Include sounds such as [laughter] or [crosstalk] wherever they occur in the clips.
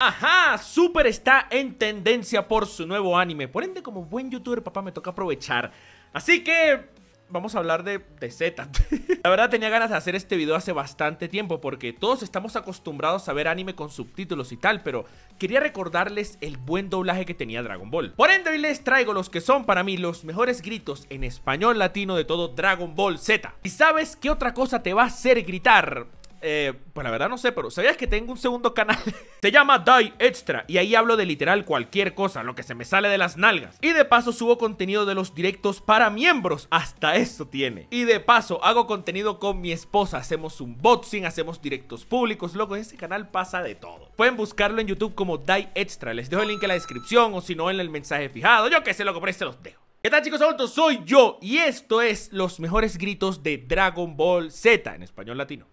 Ajá, Super está en tendencia por su nuevo anime. Por ende, como buen youtuber, papá, me toca aprovechar. Así que vamos a hablar de, Z. [laughs] la verdad tenía ganas de hacer este video hace bastante tiempo porque todos estamos acostumbrados a ver anime con subtítulos y tal, pero quería recordarles el buen doblaje que tenía Dragon Ball. Por ende hoy les traigo los que son para mí los mejores gritos en español latino de todo Dragon Ball Z. ¿Y sabes qué otra cosa te va a hacer gritar? eh, pues la verdad no sé, pero ¿sabías que tengo un segundo canal? [laughs] se llama Die Extra y ahí hablo de literal cualquier cosa, lo que se me sale de las nalgas. Y de paso subo contenido de los directos para miembros, hasta eso tiene. Y de paso hago contenido con mi esposa, hacemos un unboxing, hacemos directos públicos, Luego en ese canal pasa de todo. Pueden buscarlo en YouTube como Die Extra, les dejo el link en la descripción o si no en el mensaje fijado, yo qué sé, loco, pero ahí se los dejo. ¿Qué tal chicos adultos? Soy yo y esto es los mejores gritos de Dragon Ball Z en español latino.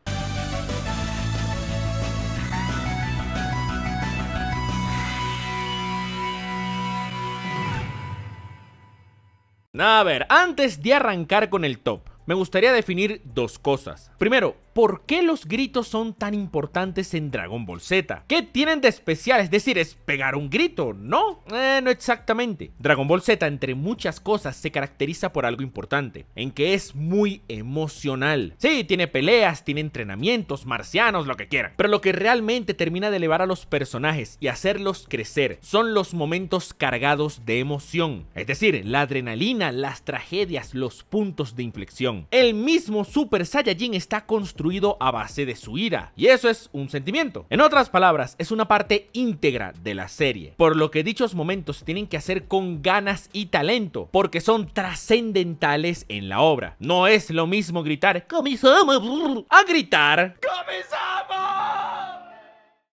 A ver, antes de arrancar con el top, me gustaría definir dos cosas. Primero, por qué los gritos son tan importantes en Dragon Ball Z. ¿Qué tienen de especial? Es decir, es pegar un grito, ¿no? Eh, no exactamente. Dragon Ball Z, entre muchas cosas, se caracteriza por algo importante, en que es muy emocional. Sí, tiene peleas, tiene entrenamientos, marcianos, lo que quieran. Pero lo que realmente termina de elevar a los personajes y hacerlos crecer son los momentos cargados de emoción. Es decir, la adrenalina, las tragedias, los puntos de inflexión. El mismo Super Saiyajin está construido a base de su ira, y eso es un sentimiento. En otras palabras, es una parte íntegra de la serie, por lo que dichos momentos tienen que hacer con ganas y talento, porque son trascendentales en la obra. No es lo mismo gritar, a gritar,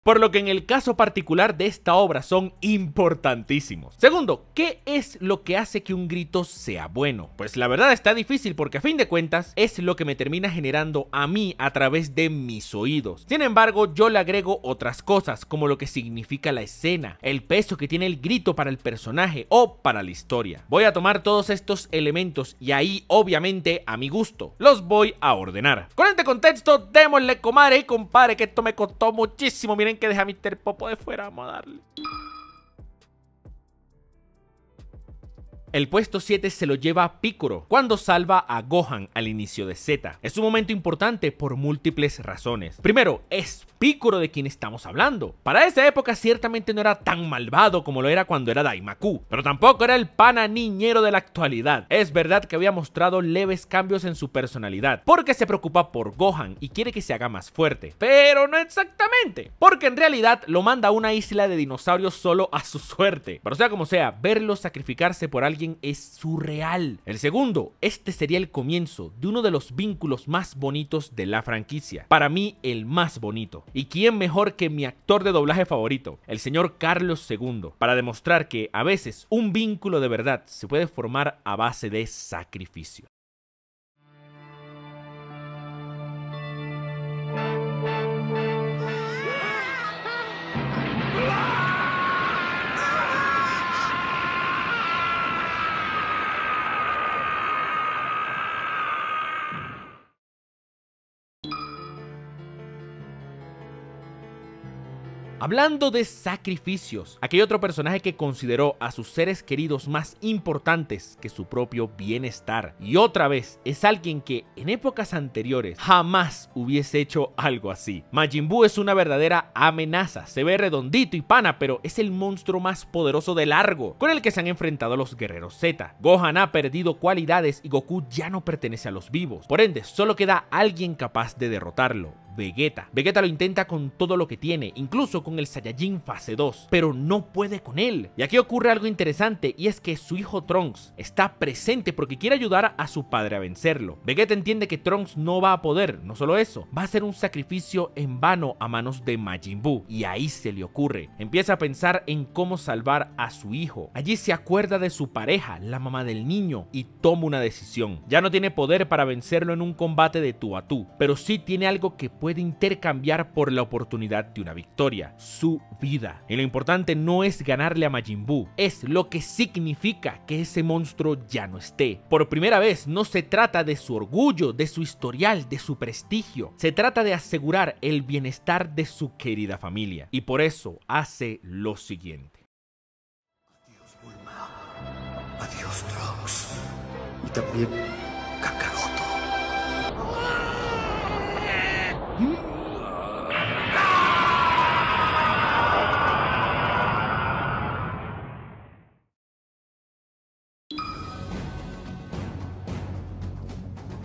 por lo que en el caso particular de esta obra son importantísimos. Segundo, ¿qué es lo que hace que un grito sea bueno? Pues la verdad está difícil porque a fin de cuentas es lo que me termina generando a mí a través de mis oídos. Sin embargo, yo le agrego otras cosas como lo que significa la escena, el peso que tiene el grito para el personaje o para la historia. Voy a tomar todos estos elementos y ahí obviamente a mi gusto los voy a ordenar. Con este contexto, démosle comare y compare que esto me costó muchísimo, miren que dejar a Mr. Popo de fuera, vamos a darle. El puesto 7 se lo lleva Picoro cuando salva a Gohan al inicio de Z. Es un momento importante por múltiples razones. Primero, es Picoro de quien estamos hablando. Para esa época ciertamente no era tan malvado como lo era cuando era Daimaku, pero tampoco era el pana niñero de la actualidad. Es verdad que había mostrado leves cambios en su personalidad, porque se preocupa por Gohan y quiere que se haga más fuerte, pero no exactamente, porque en realidad lo manda a una isla de dinosaurios solo a su suerte. Pero sea como sea, verlo sacrificarse por alguien es surreal. El segundo, este sería el comienzo de uno de los vínculos más bonitos de la franquicia. Para mí, el más bonito. ¿Y quién mejor que mi actor de doblaje favorito, el señor Carlos II, para demostrar que a veces un vínculo de verdad se puede formar a base de sacrificio? Hablando de sacrificios, aquel otro personaje que consideró a sus seres queridos más importantes que su propio bienestar. Y otra vez, es alguien que en épocas anteriores jamás hubiese hecho algo así. Majin Buu es una verdadera amenaza, se ve redondito y pana, pero es el monstruo más poderoso de largo con el que se han enfrentado los guerreros Z. Gohan ha perdido cualidades y Goku ya no pertenece a los vivos, por ende solo queda alguien capaz de derrotarlo. Vegeta. Vegeta lo intenta con todo lo que tiene, incluso con el Saiyajin fase 2, pero no puede con él. Y aquí ocurre algo interesante y es que su hijo Trunks está presente porque quiere ayudar a su padre a vencerlo. Vegeta entiende que Trunks no va a poder, no solo eso, va a ser un sacrificio en vano a manos de Majin Buu y ahí se le ocurre. Empieza a pensar en cómo salvar a su hijo. Allí se acuerda de su pareja, la mamá del niño, y toma una decisión. Ya no tiene poder para vencerlo en un combate de tú a tú, pero sí tiene algo que puede intercambiar por la oportunidad de una victoria, su vida. Y lo importante no es ganarle a Majin Buu, es lo que significa que ese monstruo ya no esté. Por primera vez no se trata de su orgullo, de su historial, de su prestigio, se trata de asegurar el bienestar de su querida familia. Y por eso hace lo siguiente. Adiós adiós y también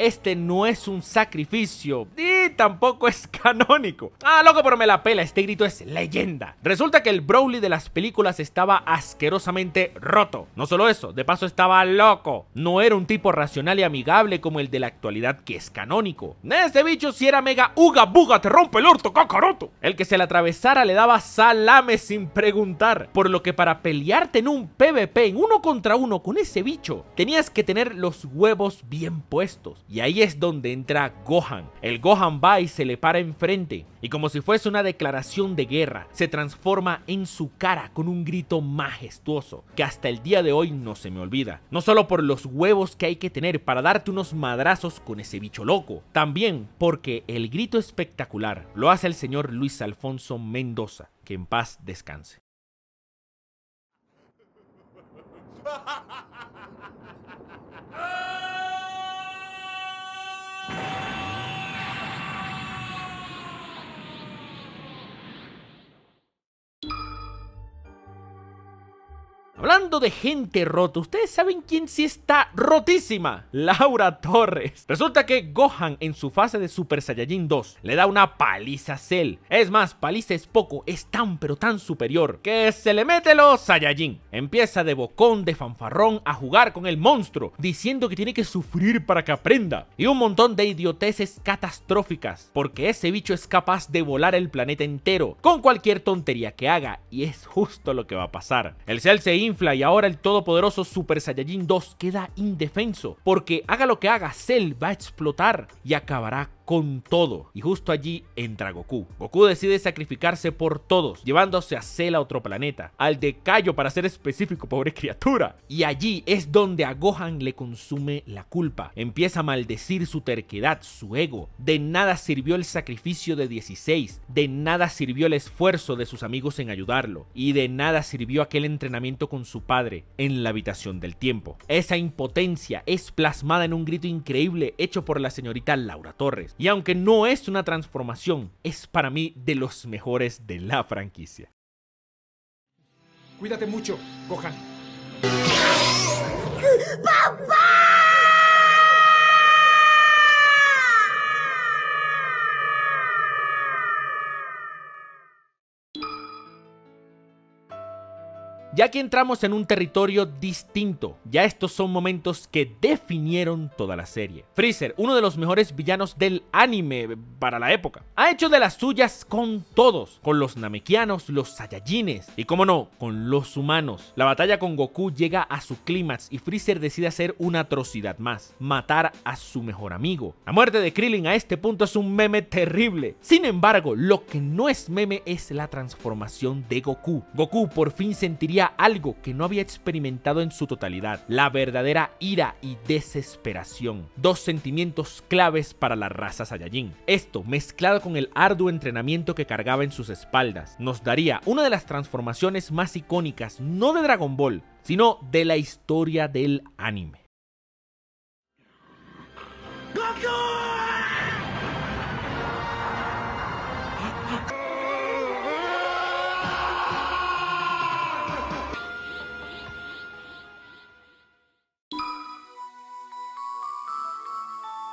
Este no es un sacrificio tampoco es [laughs] canónico. Ah, loco, pero me la pela, este grito es leyenda. Resulta que el Broly de las películas estaba asquerosamente roto. No solo eso, de paso estaba loco. No era un tipo racional y amigable como el de la actualidad que es canónico. ese bicho si era mega uga buga, te rompe el orto, cacaroto. El que se le atravesara le daba salame sin preguntar, por lo que para pelearte en un PvP, en uno contra uno con ese bicho, tenías que tener los huevos bien puestos. Y ahí es donde entra Gohan. El Gohan se le para enfrente y como si fuese una declaración de guerra, se transforma en su cara con un grito majestuoso que hasta el día de hoy no se me olvida. No solo por los huevos que hay que tener para darte unos madrazos con ese bicho loco, también porque el grito espectacular lo hace el señor Luis Alfonso Mendoza, que en paz descanse. [laughs] Hablando de gente rota, ¿ustedes saben quién sí está rotísima? [laughs] Laura Torres. Resulta que Gohan en su fase de Super Saiyajin 2 le da una paliza a Cell. Es más, paliza es poco, es tan pero tan superior que se le mete los Saiyajin. Empieza de bocón, de fanfarrón a jugar con el monstruo, diciendo que tiene que sufrir para que aprenda. Y un montón de idioteces catastróficas, porque ese bicho es capaz de volar el planeta entero con cualquier tontería que haga y es justo lo que va a pasar. El Cell se y ahora el todopoderoso Super Saiyajin 2, queda indefenso, porque haga lo que haga, Cell va a explotar y acabará con todo. Y justo allí entra Goku. Goku decide sacrificarse por todos, llevándose a Cell a otro planeta, al de para ser específico, pobre criatura. Y allí es donde a Gohan le consume la culpa. Empieza a maldecir su terquedad, su ego. De nada sirvió el sacrificio de 16, de nada sirvió el esfuerzo de sus amigos en ayudarlo, y de nada sirvió aquel entrenamiento con su padre en la habitación del tiempo. Esa impotencia es plasmada en un grito increíble hecho por la señorita Laura Torres y aunque no es una transformación, es para mí de los mejores de la franquicia. Cuídate mucho, Gohan. ¡Papá! Ya que entramos en un territorio distinto, ya estos son momentos que definieron toda la serie. Freezer, uno de los mejores villanos del anime para la época, ha hecho de las suyas con todos, con los namekianos, los saiyajines y, como no, con los humanos. La batalla con Goku llega a su clímax y Freezer decide hacer una atrocidad más, matar a su mejor amigo. La muerte de Krillin a este punto es un meme terrible. Sin embargo, lo que no es meme es la transformación de Goku. Goku por fin sentiría algo que no había experimentado en su totalidad, la verdadera ira y desesperación, dos sentimientos claves para la raza Saiyajin. Esto, mezclado con el arduo entrenamiento que cargaba en sus espaldas, nos daría una de las transformaciones más icónicas, no de Dragon Ball, sino de la historia del anime.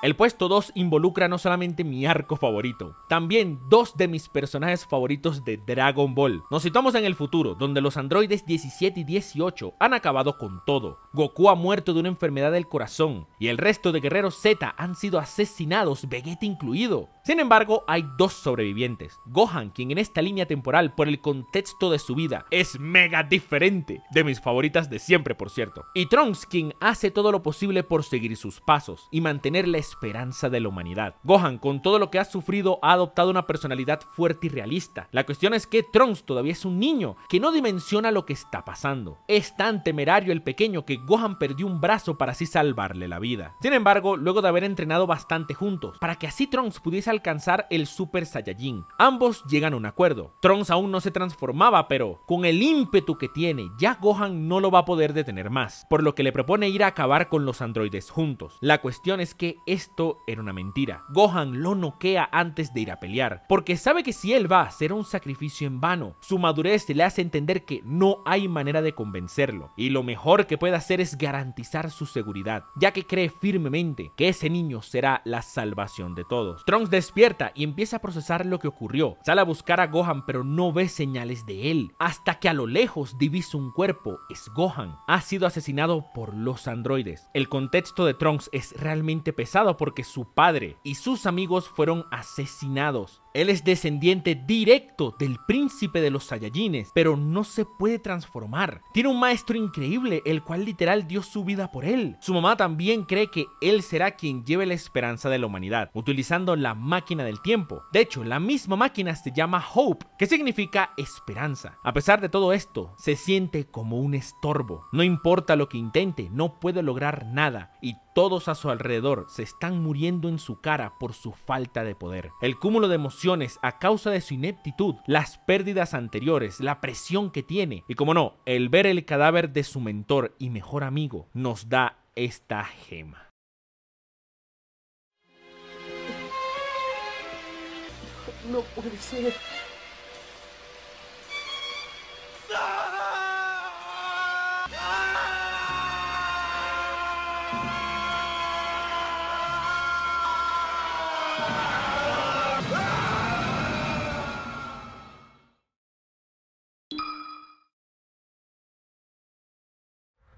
El puesto 2 involucra no solamente mi arco favorito, también dos de mis personajes favoritos de Dragon Ball. Nos situamos en el futuro, donde los androides 17 y 18 han acabado con todo. Goku ha muerto de una enfermedad del corazón y el resto de guerreros Z han sido asesinados, Vegeta incluido. Sin embargo, hay dos sobrevivientes. Gohan, quien en esta línea temporal, por el contexto de su vida, es mega diferente. De mis favoritas de siempre, por cierto. Y Trunks, quien hace todo lo posible por seguir sus pasos y mantenerles esperanza de la humanidad. Gohan, con todo lo que ha sufrido, ha adoptado una personalidad fuerte y realista. La cuestión es que Trunks todavía es un niño que no dimensiona lo que está pasando. Es tan temerario el pequeño que Gohan perdió un brazo para así salvarle la vida. Sin embargo, luego de haber entrenado bastante juntos, para que así Trunks pudiese alcanzar el Super Saiyajin, ambos llegan a un acuerdo. Trunks aún no se transformaba, pero con el ímpetu que tiene, ya Gohan no lo va a poder detener más, por lo que le propone ir a acabar con los androides juntos. La cuestión es que es esto era una mentira. Gohan lo noquea antes de ir a pelear, porque sabe que si él va, será un sacrificio en vano. Su madurez le hace entender que no hay manera de convencerlo, y lo mejor que puede hacer es garantizar su seguridad, ya que cree firmemente que ese niño será la salvación de todos. Trunks despierta y empieza a procesar lo que ocurrió. Sale a buscar a Gohan, pero no ve señales de él, hasta que a lo lejos divisa un cuerpo. Es Gohan. Ha sido asesinado por los androides. El contexto de Trunks es realmente pesado porque su padre y sus amigos fueron asesinados. Él es descendiente directo del príncipe de los Saiyajines, pero no se puede transformar. Tiene un maestro increíble, el cual literal dio su vida por él. Su mamá también cree que él será quien lleve la esperanza de la humanidad, utilizando la máquina del tiempo. De hecho, la misma máquina se llama Hope, que significa esperanza. A pesar de todo esto, se siente como un estorbo. No importa lo que intente, no puede lograr nada y todos a su alrededor se están muriendo en su cara por su falta de poder. El cúmulo de emociones a causa de su ineptitud, las pérdidas anteriores, la presión que tiene y como no, el ver el cadáver de su mentor y mejor amigo nos da esta gema.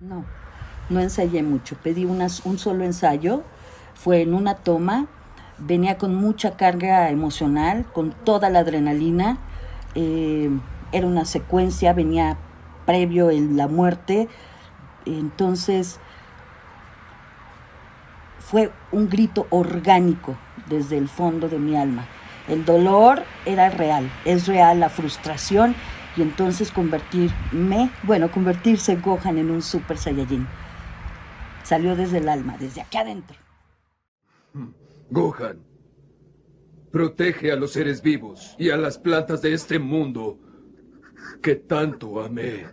No, no ensayé mucho. Pedí un solo ensayo, fue en una toma, venía con mucha carga emocional, con toda la adrenalina. Eh, era una secuencia, venía previo en la muerte. Entonces, fue un grito orgánico desde el fondo de mi alma. El dolor era real, es real, la frustración y entonces convertirme, bueno, convertirse Gohan en un Super Saiyajin. Salió desde el alma, desde aquí adentro. Hmm. Gohan, protege a los seres vivos y a las plantas de este mundo que tanto amé.